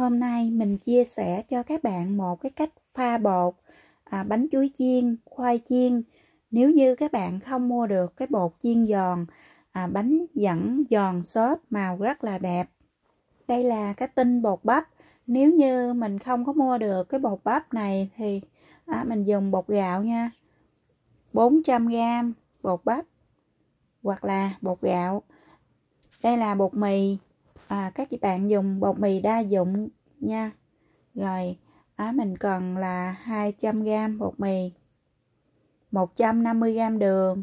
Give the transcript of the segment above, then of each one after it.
Hôm nay mình chia sẻ cho các bạn một cái cách pha bột à, bánh chuối chiên, khoai chiên. Nếu như các bạn không mua được cái bột chiên giòn, à, bánh vẫn giòn xốp màu rất là đẹp. Đây là cái tinh bột bắp. Nếu như mình không có mua được cái bột bắp này thì à, mình dùng bột gạo nha. 400g bột bắp hoặc là bột gạo. Đây là bột mì à, các bạn dùng bột mì đa dụng nha rồi à, mình cần là 200g bột mì 150g đường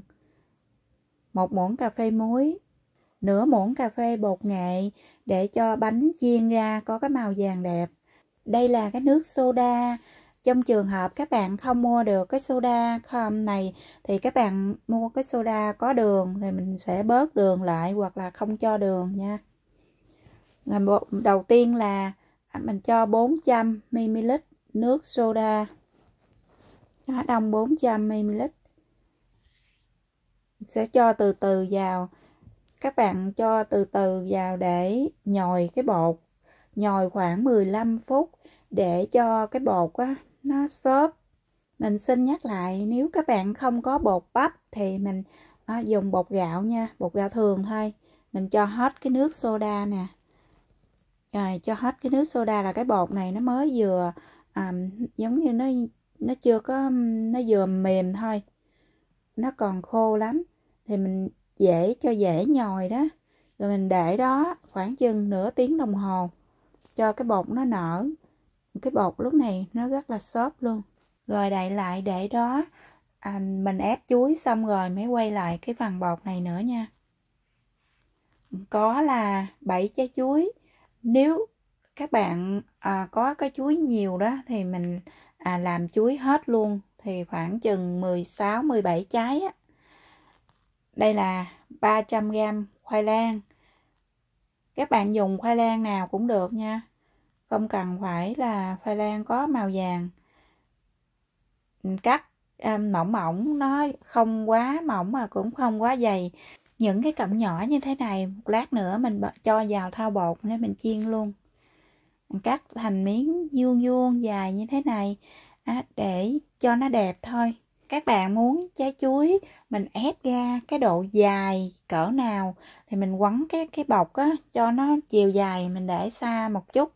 một muỗng cà phê muối nửa muỗng cà phê bột nghệ để cho bánh chiên ra có cái màu vàng đẹp đây là cái nước soda trong trường hợp các bạn không mua được cái soda không này thì các bạn mua cái soda có đường thì mình sẽ bớt đường lại hoặc là không cho đường nha là bộ, đầu tiên là mình cho 400 ml nước soda nó đông 400 ml sẽ cho từ từ vào các bạn cho từ từ vào để nhồi cái bột nhồi khoảng 15 phút để cho cái bột á, nó xốp mình xin nhắc lại nếu các bạn không có bột bắp thì mình à, dùng bột gạo nha bột gạo thường thôi mình cho hết cái nước soda nè rồi cho hết cái nước soda là cái bột này nó mới vừa à, giống như nó nó chưa có nó vừa mềm thôi nó còn khô lắm thì mình dễ cho dễ nhồi đó rồi mình để đó khoảng chừng nửa tiếng đồng hồ cho cái bột nó nở cái bột lúc này nó rất là xốp luôn rồi đậy lại để đó à, mình ép chuối xong rồi mới quay lại cái phần bột này nữa nha có là 7 trái chuối nếu các bạn à, có cái chuối nhiều đó thì mình à, làm chuối hết luôn thì khoảng chừng 16 17 trái á. Đây là 300 g khoai lang. Các bạn dùng khoai lang nào cũng được nha. Không cần phải là khoai lang có màu vàng. Mình cắt à, mỏng mỏng nó không quá mỏng mà cũng không quá dày những cái cọng nhỏ như thế này một lát nữa mình cho vào thao bột để mình chiên luôn mình cắt thành miếng vuông vuông dài như thế này à, để cho nó đẹp thôi các bạn muốn trái chuối mình ép ra cái độ dài cỡ nào thì mình quấn cái cái bọc á cho nó chiều dài mình để xa một chút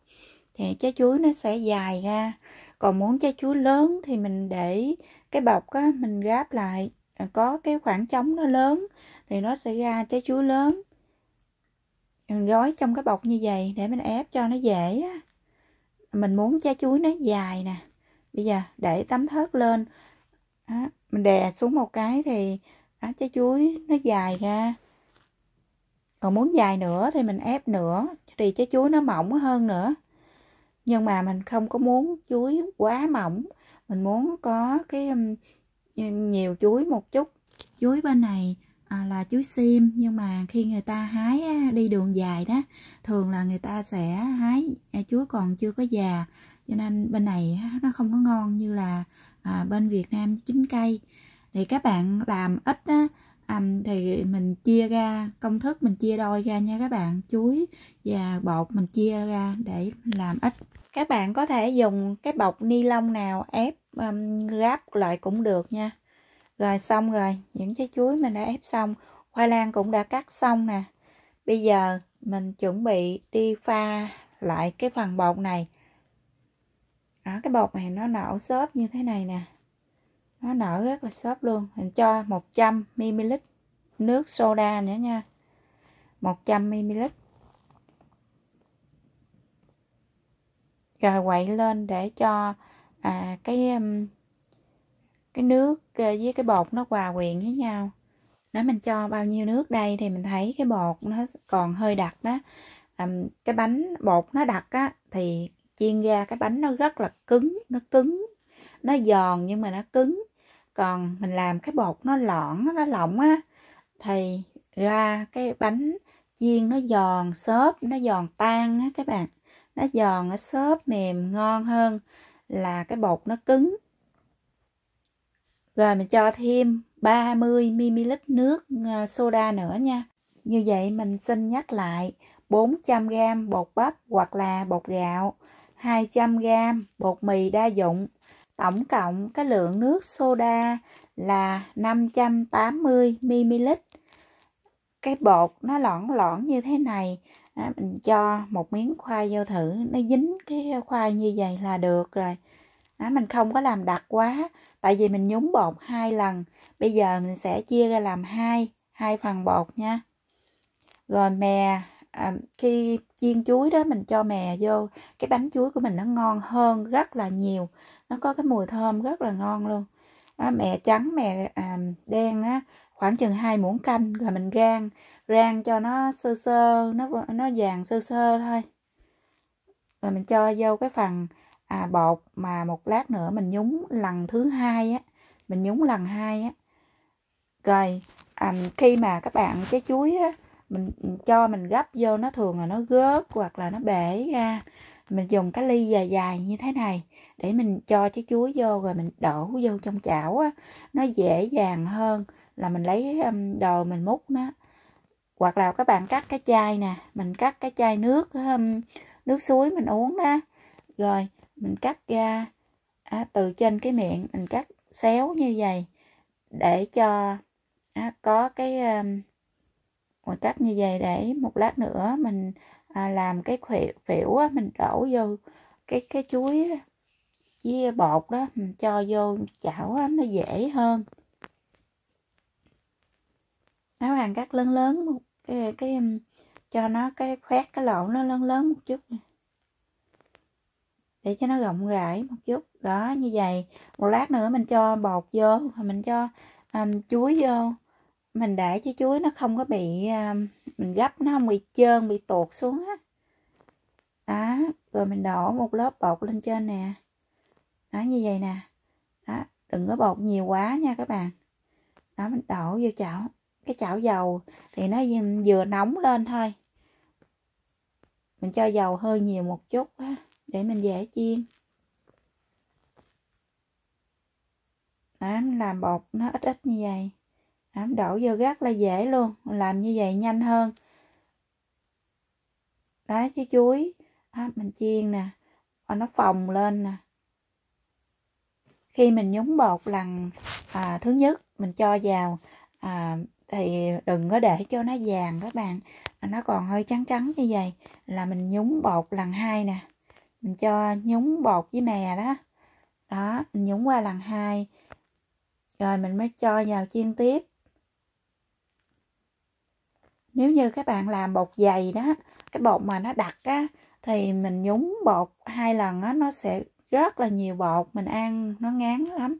thì trái chuối nó sẽ dài ra còn muốn trái chuối lớn thì mình để cái bọc á mình ráp lại À, có cái khoảng trống nó lớn thì nó sẽ ra trái chuối lớn mình gói trong cái bọc như vậy để mình ép cho nó dễ mình muốn trái chuối nó dài nè bây giờ để tấm thớt lên đó, mình đè xuống một cái thì đó, trái chuối nó dài ra còn muốn dài nữa thì mình ép nữa thì trái chuối nó mỏng hơn nữa nhưng mà mình không có muốn chuối quá mỏng mình muốn có cái um, nhiều chuối một chút chuối bên này à, là chuối sim nhưng mà khi người ta hái đi đường dài đó thường là người ta sẽ hái à, chuối còn chưa có già cho nên bên này nó không có ngon như là à, bên Việt Nam chín cây thì các bạn làm ít á, um, thì mình chia ra công thức mình chia đôi ra nha các bạn chuối và bột mình chia ra để làm ít các bạn có thể dùng cái bọc ni lông nào ép um, gáp lại cũng được nha rồi xong rồi những trái chuối mình đã ép xong khoai lang cũng đã cắt xong nè bây giờ mình chuẩn bị đi pha lại cái phần bột này đó, cái bột này nó nở xốp như thế này nè nó nở rất là xốp luôn mình cho 100 ml nước soda nữa nha 100 ml rồi quậy lên để cho à, cái um, cái nước ờ, với cái bột nó hòa quyện với nhau nếu mình cho bao nhiêu nước đây thì mình thấy cái bột nó còn hơi đặc đó à, cái bánh bột nó đặc á thì chiên ra cái bánh nó rất là cứng nó cứng nó giòn nhưng mà nó cứng còn mình làm cái bột nó lỏng, nó lỏng á thì ra cái bánh chiên nó giòn xốp nó giòn tan á các bạn nó giòn nó xốp mềm ngon hơn là cái bột nó cứng rồi mình cho thêm 30 ml nước ờ, soda nữa nha như vậy mình xin nhắc lại 400 g bột bắp hoặc là bột gạo 200 g bột mì đa dụng tổng cộng cái lượng nước soda là 580 ml cái bột nó lõn lõn như thế này à, mình cho một miếng khoai vô thử nó dính cái khoai như vậy là được rồi à, mình không có làm đặc quá tại vì mình nhúng bột hai lần bây giờ mình sẽ chia ra làm hai hai phần bột nha rồi mè à, khi chiên chuối đó mình cho mè vô cái bánh chuối của mình nó ngon hơn rất là nhiều nó có cái mùi thơm rất là ngon luôn đó, mè trắng mè à, đen á khoảng chừng hai muỗng canh rồi mình rang rang cho nó sơ sơ nó nó vàng sơ sơ thôi rồi mình cho vô cái phần à, bột mà một lát nữa mình nhúng lần thứ hai á mình nhúng lần hai á rồi à, khi mà các bạn trái chuối á mình cho mình gấp vô nó thường là nó gớt hoặc là nó bể ra mình dùng cái ly dài dài như thế này để mình cho trái chuối vô rồi mình đổ vô trong chảo á nó dễ dàng hơn là mình lấy đồ mình múc nó hoặc là các bạn cắt cái chai nè mình cắt cái chai nước um, nước suối mình uống đó rồi mình cắt ra à, từ trên cái miệng mình cắt xéo như vậy để cho à, có cái um, mình cắt như vậy để một lát nữa mình à, làm cái khuỷu phỉu á, mình đổ vô cái cái chuối với bột đó mình cho vô chảo á, nó dễ hơn nấu hàng cắt lớn lớn một cái cái um, cho nó cái khoét cái lỗ nó lớn lớn một chút để cho nó rộng rãi một chút đó như vậy một lát nữa mình cho bột vô mình cho um, chuối vô mình để cho chuối nó không có bị um, mình gấp nó không bị trơn bị tuột xuống á đó. đó rồi mình đổ một lớp bột lên trên nè đó như vậy nè đó đừng có bột nhiều quá nha các bạn đó mình đổ vô chảo cái chảo dầu thì nó vừa nóng lên thôi mình cho dầu hơi nhiều một chút ha, để mình dễ chiên đó, làm bột nó ít ít như vậy đó, đổ vô gắt là dễ luôn làm như vậy nhanh hơn đó chứ chuối đó, mình chiên nè và nó phồng lên nè khi mình nhúng bột lần à, thứ nhất mình cho vào à, thì đừng có để cho nó vàng các bạn nó còn hơi trắng trắng như vậy là mình nhúng bột lần hai nè mình cho nhúng bột với mè đó đó mình nhúng qua lần hai rồi mình mới cho vào chiên tiếp nếu như các bạn làm bột dày đó cái bột mà nó đặc á thì mình nhúng bột hai lần á nó sẽ rất là nhiều bột mình ăn nó ngán lắm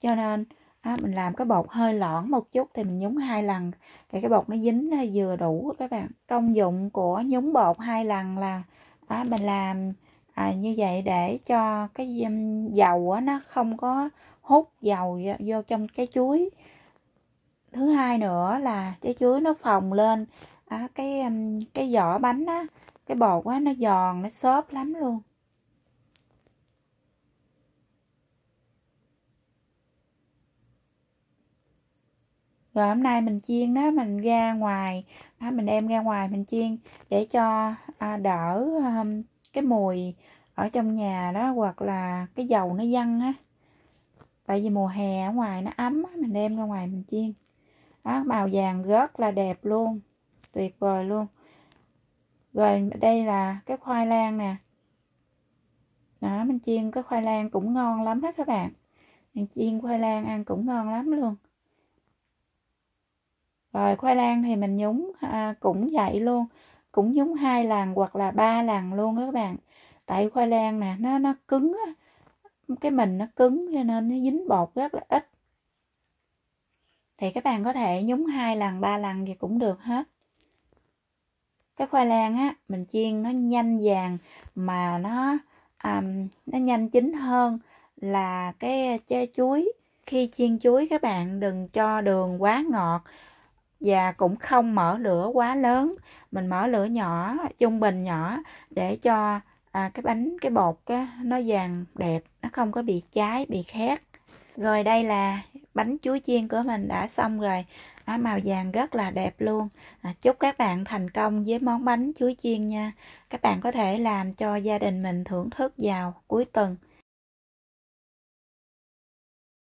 cho nên đó, mình làm cái bột hơi lỏng một chút thì mình nhúng hai lần để cái bột nó dính vừa đủ các bạn công dụng của nhúng bột hai lần là đó, mình làm à, như vậy để cho cái um, dầu nó không có hút dầu vô trong trái chuối thứ hai nữa là trái chuối nó phồng lên à, cái um, cái vỏ bánh á cái bột á nó giòn nó xốp lắm luôn rồi hôm nay mình chiên đó mình ra ngoài đó, mình đem ra ngoài mình chiên để cho à, đỡ à, cái mùi ở trong nhà đó hoặc là cái dầu nó văng á tại vì mùa hè ở ngoài nó ấm á, mình đem ra ngoài mình chiên đó, màu vàng rất là đẹp luôn tuyệt vời luôn rồi đây là cái khoai lang nè đó mình chiên cái khoai lang cũng ngon lắm đó các bạn mình chiên khoai lang ăn cũng ngon lắm luôn rồi khoai lang thì mình nhúng à, cũng vậy luôn cũng nhúng hai làng hoặc là ba làng luôn đó các bạn tại khoai lang nè nó nó cứng á cái mình nó cứng cho nên nó dính bột rất là ít thì các bạn có thể nhúng hai lần ba lần thì cũng được hết cái khoai lang á mình chiên nó nhanh vàng mà nó um, nó nhanh chín hơn là cái che chuối khi chiên chuối các bạn đừng cho đường quá ngọt và cũng không mở lửa quá lớn mình mở lửa nhỏ trung bình nhỏ để cho à, cái bánh cái bột á, nó vàng đẹp nó không có bị cháy bị khét rồi đây là bánh chuối chiên của mình đã xong rồi à, màu vàng rất là đẹp luôn à, chúc các bạn thành công với món bánh chuối chiên nha các bạn có thể làm cho gia đình mình thưởng thức vào cuối tuần